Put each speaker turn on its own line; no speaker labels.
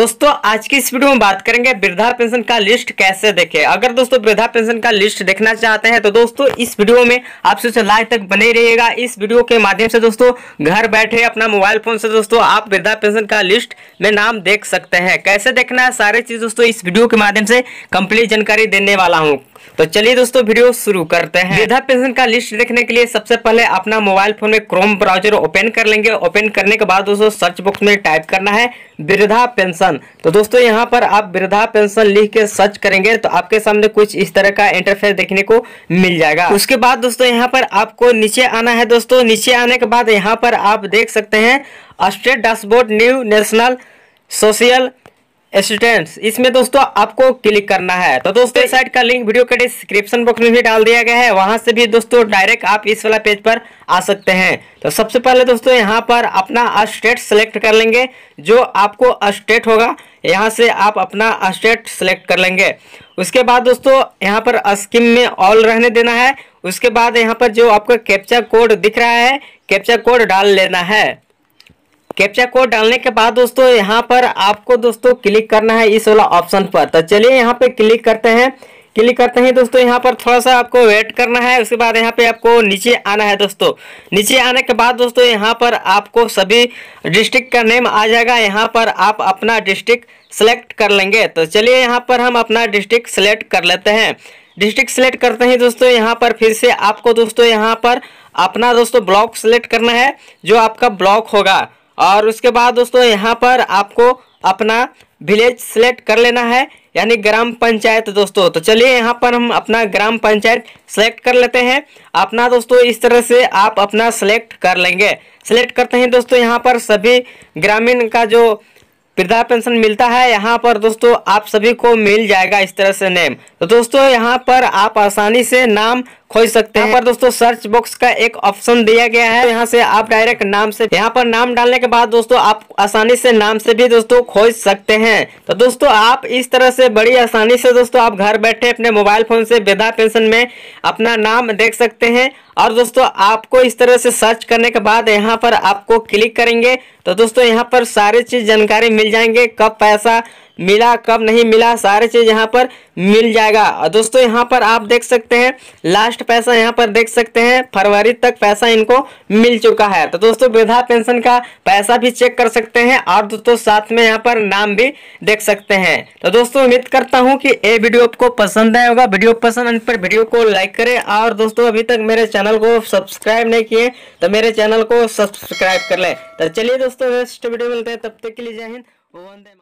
दोस्तों आज की इस वीडियो में बात करेंगे वृद्धा पेंशन का लिस्ट कैसे देखें अगर दोस्तों वृद्धा पेंशन का लिस्ट देखना चाहते हैं तो दोस्तों इस वीडियो में आपसे लाइव तक बने रहिएगा इस वीडियो के माध्यम से दोस्तों घर बैठे अपना मोबाइल फोन से दोस्तों आप वृद्धा पेंशन का लिस्ट में नाम देख सकते हैं कैसे देखना है सारे चीज दोस्तों इस वीडियो के माध्यम से कंप्लीट जानकारी देने वाला हूँ तो चलिए दोस्तों वीडियो शुरू करते हैं वृद्धा पेंशन का लिस्ट देखने के लिए सबसे पहले अपना मोबाइल फोन में क्रोम ब्राउजर ओपन कर लेंगे ओपन करने के बाद दोस्तों सर्च बॉक्स में टाइप करना है वृद्धा पेंशन तो दोस्तों यहाँ पर आप वृद्धा पेंशन लिख के सर्च करेंगे तो आपके सामने कुछ इस तरह का इंटरफेस देखने को मिल जाएगा उसके बाद दोस्तों यहाँ पर आपको नीचे आना है दोस्तों नीचे आने के बाद यहाँ पर आप देख सकते हैं state dashboard new national social students इसमें दोस्तों आपको क्लिक करना है तो दोस्तों साइट का लिंक वीडियो के डिस्क्रिप्शन बॉक्स में भी डाल दिया गया है वहां से भी दोस्तों डायरेक्ट आप इस वाला पेज पर आ सकते हैं तो सबसे पहले दोस्तों यहाँ पर अपना स्टेट सेलेक्ट कर लेंगे जो आपको स्टेट होगा यहाँ से आप अपना स्टेट सेलेक्ट कर लेंगे उसके बाद दोस्तों यहाँ पर स्कीम में ऑल रहने देना है उसके बाद यहाँ पर जो आपका कैप्चा कोड दिख रहा है कैप्चा कोड डाल लेना है कैप्चा कोड डालने के बाद दोस्तों यहाँ पर आपको दोस्तों क्लिक करना है इस वाला ऑप्शन पर तो चलिए यहाँ पे क्लिक करते हैं क्लिक करते हैं दोस्तों यहाँ पर थोड़ा सा आपको वेट करना है उसके बाद यहाँ पे आपको नीचे आना है दोस्तों नीचे आने के बाद दोस्तों यहाँ पर आपको सभी डिस्ट्रिक्ट का नेम आ जाएगा यहाँ पर आप अपना डिस्ट्रिक्ट सेलेक्ट कर लेंगे तो चलिए यहाँ पर हम अपना डिस्ट्रिक्ट सेलेक्ट कर लेते हैं डिस्ट्रिक्ट सेलेक्ट करते हैं दोस्तों यहाँ पर फिर से आपको दोस्तों यहाँ पर अपना दोस्तों ब्लॉक सेलेक्ट करना है जो आपका ब्लॉक होगा और उसके बाद दोस्तों यहाँ पर आपको अपना विलेज सेलेक्ट कर लेना है यानी ग्राम पंचायत दोस्तों तो चलिए यहाँ पर हम अपना ग्राम पंचायत सेलेक्ट कर लेते हैं अपना दोस्तों इस तरह से आप अपना सेलेक्ट कर लेंगे सेलेक्ट करते हैं दोस्तों यहाँ पर सभी ग्रामीण का जो वृद्धा पेंशन मिलता है यहाँ पर दोस्तों आप सभी को मिल जाएगा इस तरह से नेम तो दोस्तों यहाँ पर आप आसानी से नाम खोज सकते हैं पर दोस्तों सर्च बॉक्स का एक ऑप्शन दिया गया है यहाँ से आप डायरेक्ट नाम से यहाँ पर नाम डालने के बाद दोस्तों आप आसानी से नाम से भी दोस्तों खोज सकते हैं तो दोस्तों आप इस तरह से बड़ी आसानी से दोस्तों आप घर बैठे अपने मोबाइल फोन से विधा पेंशन में अपना नाम देख सकते हैं और दोस्तों आपको इस तरह से सर्च करने के बाद यहाँ पर आपको क्लिक करेंगे तो दोस्तों यहाँ पर सारी चीज़ जानकारी मिल जाएंगे कब पैसा मिला कब नहीं मिला सारे चीज़ यहाँ पर मिल जाएगा दोस्तों यहाँ पर आप देख सकते हैं लास्ट पैसा यहाँ पर देख सकते हैं फरवरी तक पैसा इनको मिल चुका है तो दोस्तों वृद्धा पेंशन का पैसा भी चेक कर सकते हैं और दोस्तों साथ में यहाँ पर नाम भी देख सकते हैं तो दोस्तों उम्मीद करता हूँ कि ये वीडियो आपको पसंद आए होगा वीडियो पसंद आने पर वीडियो को लाइक करें और दोस्तों अभी तक मेरे चैनल को सब्सक्राइब नहीं किए तो मेरे चैनल को सब्सक्राइब कर लें तो चलिए दोस्तों नेक्स्ट वीडियो मिलते हैं तब तक के लिए जय हिंद वंदे